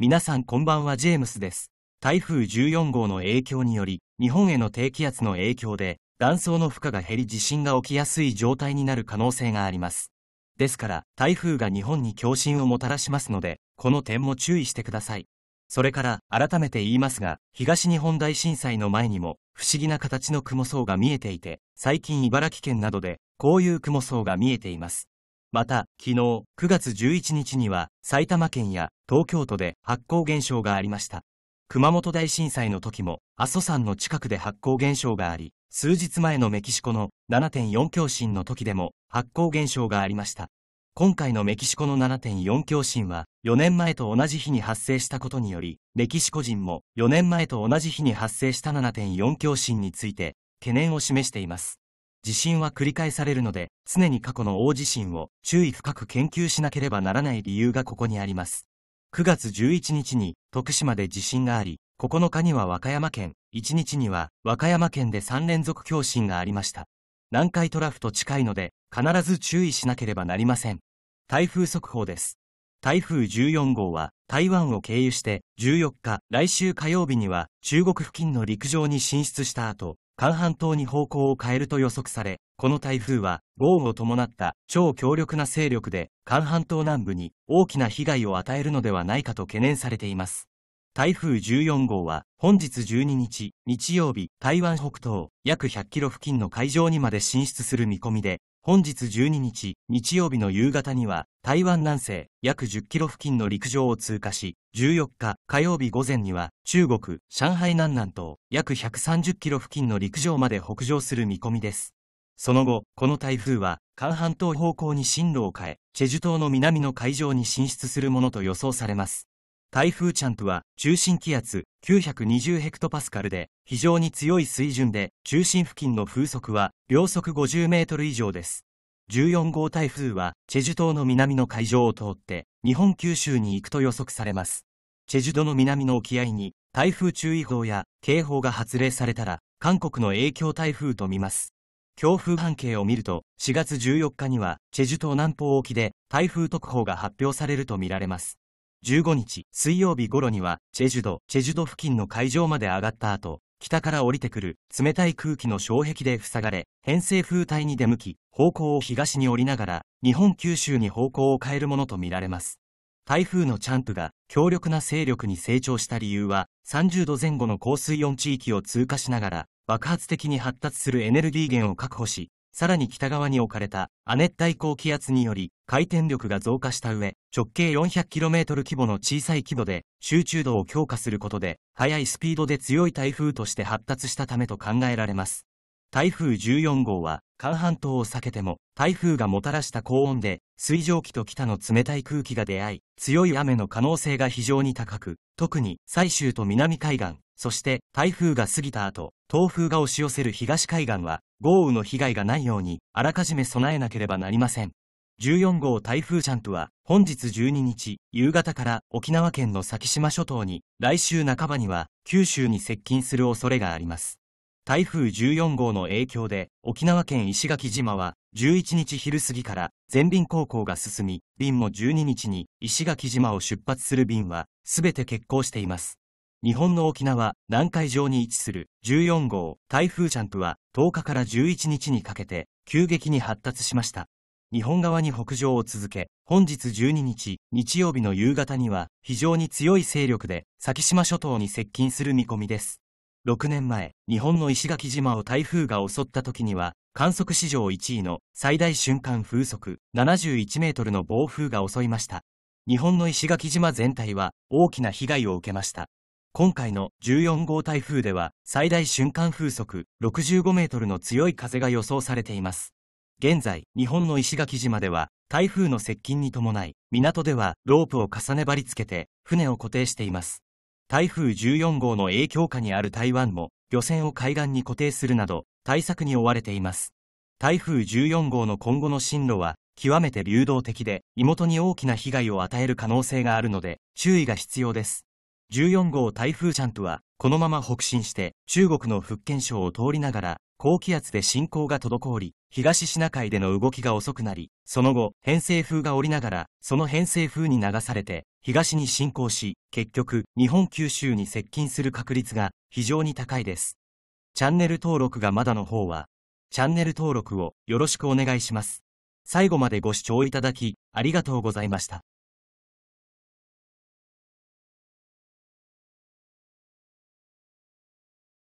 皆さんこんばんはジェームスです。台風14号の影響により、日本への低気圧の影響で、断層の負荷が減り地震が起きやすい状態になる可能性があります。ですから、台風が日本に強振をもたらしますので、この点も注意してください。それから、改めて言いますが、東日本大震災の前にも、不思議な形の雲層が見えていて、最近茨城県などで、こういう雲層が見えています。また、昨日9月11日には埼玉県や東京都で発光現象がありました。熊本大震災の時も阿蘇山の近くで発光現象があり、数日前のメキシコの7.4強震の時でも発光現象がありました。今回のメキシコの7.4強震は4年前と同じ日に発生したことにより、メキシコ人も4年前と同じ日に発生した7.4強震について懸念を示しています。地震は繰り返されるので、常に過去の大地震を注意深く研究しなければならない理由がここにあります。9月11日に徳島で地震があり、9日には和歌山県、1日には和歌山県で3連続共振がありました。南海トラフと近いので、必ず注意しなければなりません。台風速報です。台風14号は台湾を経由して14日、来週火曜日には中国付近の陸上に進出した後、韓半島に方向を変えると予測され、この台風は豪雨を伴った超強力な勢力で韓半島南部に大きな被害を与えるのではないかと懸念されています。台風14号は本日12日日曜日台湾北東約100キロ付近の海上にまで進出する見込みで本日12日、日曜日の夕方には、台湾南西約10キロ付近の陸上を通過し、14日火曜日午前には中国、上海南南東約130キロ付近の陸上まで北上する見込みです。その後、この台風は、韓半島方向に進路を変え、チェジュ島の南の海上に進出するものと予想されます。台風チャンプは中心気圧920ヘクトパスカルで非常に強い水準で中心付近の風速は秒速50メートル以上です。14号台風はチェジュ島の南の海上を通って日本九州に行くと予測されます。チェジュ島の南の沖合に台風注意報や警報が発令されたら韓国の影響台風と見ます。強風半径を見ると4月14日にはチェジュ島南方沖で台風特報が発表されるとみられます。15日水曜日頃にはチェジュド、チェジュド付近の海上まで上がった後、北から降りてくる冷たい空気の障壁で塞がれ、偏西風帯に出向き、方向を東に降りながら、日本九州に方向を変えるものとみられます。台風のチャンプが強力な勢力に成長した理由は、30度前後の降水温地域を通過しながら、爆発的に発達するエネルギー源を確保し、さらに北側に置かれた亜熱帯高気圧により回転力が増加した上、直径 400km 規模の小さい規模で集中度を強化することで、速いスピードで強い台風として発達したためと考えられます。台風14号は、関半島を避けても、台風がもたらした高温で、水蒸気と北の冷たい空気が出会い、強い雨の可能性が非常に高く、特に、西州と南海岸、そして台風が過ぎた後、東風が押し寄せる東海岸は、豪雨の被害がないように、あらかじめ備えなければなりません。14号台風チャンプは、本日12日、夕方から沖縄県の先島諸島に、来週半ばには、九州に接近する恐れがあります。台風14号の影響で沖縄県石垣島は11日昼過ぎから全便航行が進み便も12日に石垣島を出発する便は全て欠航しています日本の沖縄南海上に位置する14号台風ジャンプは10日から11日にかけて急激に発達しました日本側に北上を続け本日12日日曜日の夕方には非常に強い勢力で先島諸島に接近する見込みです6年前、日本の石垣島を台風が襲った時には、観測史上1位の最大瞬間風速71メートルの暴風が襲いました。日本の石垣島全体は大きな被害を受けました。今回の14号台風では最大瞬間風速65メートルの強い風が予想されています。現在、日本の石垣島では台風の接近に伴い、港ではロープを重ね張り付けて船を固定しています。台風14号の影響下にある台湾も漁船を海岸に固定するなど対策に追われています台風14号の今後の進路は極めて流動的で妹に大きな被害を与える可能性があるので注意が必要です14号台風ちゃんとはこのまま北進して中国の福建省を通りながら高気圧で進行が滞り、東シナ海での動きが遅くなり、その後、偏西風が降りながら、その偏西風に流されて、東に進行し、結局、日本九州に接近する確率が非常に高いです。チャンネル登録がまだの方は、チャンネル登録をよろしくお願いします。最後までご視聴いただき、ありがとうございました。